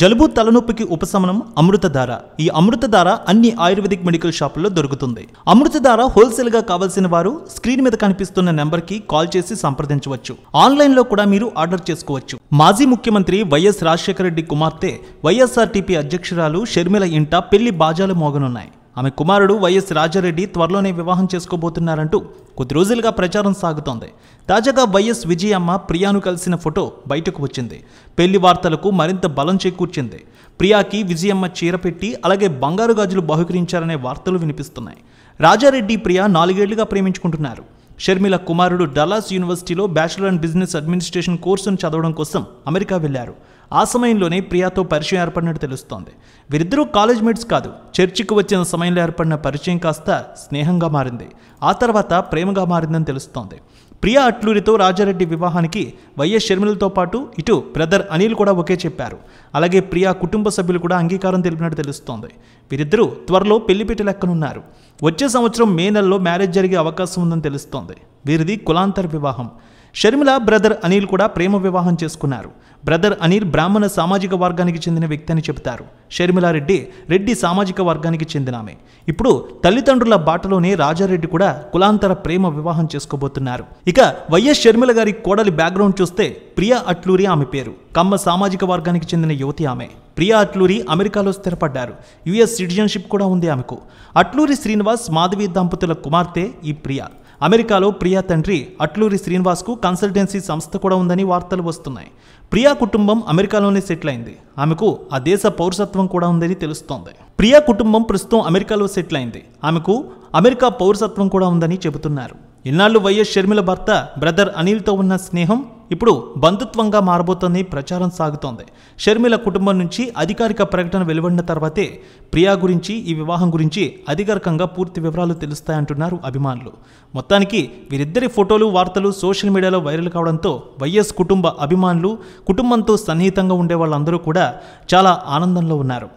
జలుబు తలనొప్పికి ఉపశమనం అమృతధార ఈ అమృతధార అన్ని ఆయుర్వేదిక్ మెడికల్ షాపుల్లో దొరుకుతుంది అమృతధార హోల్సేల్గా కావాల్సిన వారు స్క్రీన్ మీద కనిపిస్తున్న నెంబర్కి కాల్ చేసి సంప్రదించవచ్చు ఆన్లైన్లో కూడా మీరు ఆర్డర్ చేసుకోవచ్చు మాజీ ముఖ్యమంత్రి వైఎస్ రాజశేఖర రెడ్డి కుమార్తె వైఎస్ఆర్టీపీ అధ్యక్షురాలు షర్మిల ఇంట పెళ్లి బాజాలు మోగనున్నాయి ఆమె కుమారుడు వైఎస్ రాజారెడ్డి త్వరలోనే వివాహం చేసుకోబోతున్నారంటూ కొద్ది రోజులుగా ప్రచారం సాగుతోంది తాజాగా వైఎస్ విజయమ్మ ప్రియాను కలిసిన ఫోటో బయటకు వచ్చింది పెళ్లి వార్తలకు మరింత బలం చేకూర్చింది ప్రియాకి విజయమ్మ చీరపెట్టి అలాగే బంగారు గాజులు బహుకరించారనే వార్తలు వినిపిస్తున్నాయి రాజారెడ్డి ప్రియా నాలుగేళ్లుగా ప్రేమించుకుంటున్నారు షర్మిల కుమారుడు డలాస్ యూనివర్సిటీలో బ్యాచిలర్ అండ్ బిజినెస్ అడ్మినిస్ట్రేషన్ కోర్సును చదవడం కోసం అమెరికా వెళ్లారు ఆ సమయంలోనే ప్రియాతో పరిచయం ఏర్పడినట్టు తెలుస్తోంది వీరిద్దరూ కాలేజ్ మేట్స్ కాదు చర్చికి వచ్చిన సమయంలో ఏర్పడిన పరిచయం కాస్త స్నేహంగా మారింది ఆ తర్వాత ప్రేమగా మారిందని తెలుస్తోంది ప్రియా అట్లూరితో రాజారెడ్డి వివాహానికి వైఎస్ షర్మిలతో పాటు ఇటు బ్రదర్ అనిల్ కూడా ఒకే చెప్పారు అలాగే ప్రియా కుటుంబ సభ్యులు కూడా అంగీకారం తెలిపినట్టు తెలుస్తోంది వీరిద్దరూ త్వరలో పెళ్లిపీట లెక్కనున్నారు వచ్చే సంవత్సరం మే నెలలో మ్యారేజ్ జరిగే అవకాశం ఉందని తెలుస్తోంది వీరిది కులాంతర వివాహం షర్మిల బ్రదర్ అనిల్ కూడా ప్రేమ వివాహం చేసుకున్నారు బ్రదర్ అనిల్ బ్రాహ్మణ సామాజిక వర్గానికి చెందిన వ్యక్తి అని చెబుతారు షర్మిల రెడ్డి రెడ్డి సామాజిక వర్గానికి ఆమె ఇప్పుడు తల్లిదండ్రుల బాటలోనే రాజారెడ్డి కూడా కులాంతర ప్రేమ వివాహం చేసుకోబోతున్నారు ఇక వైఎస్ షర్మిల గారి కోడలి బ్యాక్గ్రౌండ్ చూస్తే ప్రియా అట్లూరి ఆమె పేరు కమ్మ సామాజిక వర్గానికి చెందిన యువతి ఆమె ప్రియా అట్లూరి అమెరికాలో స్థిరపడ్డారు యుఎస్ సిటిజన్షిప్ కూడా ఉంది ఆమెకు అట్లూరి శ్రీనివాస్ మాధవి దంపతుల కుమార్తె ఈ ప్రియా అమెరికాలో ప్రియా తండ్రి అట్లూరి శ్రీనివాస్కు కన్సల్టెన్సీ సంస్థ కూడా ఉందని వార్తలు వస్తున్నాయి ప్రియా కుటుంబం అమెరికాలోనే సెటిల్ అయింది ఆమెకు ఆ దేశ పౌరసత్వం కూడా ఉందని తెలుస్తోంది ప్రియా కుటుంబం ప్రస్తుతం అమెరికాలో సెటిల్ అయింది ఆమెకు అమెరికా పౌరసత్వం కూడా ఉందని చెబుతున్నారు ఇన్నాళ్ళు వైఎస్ షర్మిల భర్త బ్రదర్ అనిల్తో ఉన్న స్నేహం ఇప్పుడు బంధుత్వంగా మారబోతోంది ప్రచారం సాగుతోంది షర్మిల కుటుంబం నుంచి అధికారిక ప్రకటన వెలువడిన తర్వాతే ప్రియా గురించి ఈ వివాహం గురించి అధికారికంగా పూర్తి వివరాలు తెలుస్తాయంటున్నారు అభిమానులు మొత్తానికి వీరిద్దరి ఫోటోలు వార్తలు సోషల్ మీడియాలో వైరల్ కావడంతో వైఎస్ కుటుంబ అభిమానులు కుటుంబంతో సన్నిహితంగా ఉండే వాళ్ళందరూ కూడా చాలా ఆనందంలో ఉన్నారు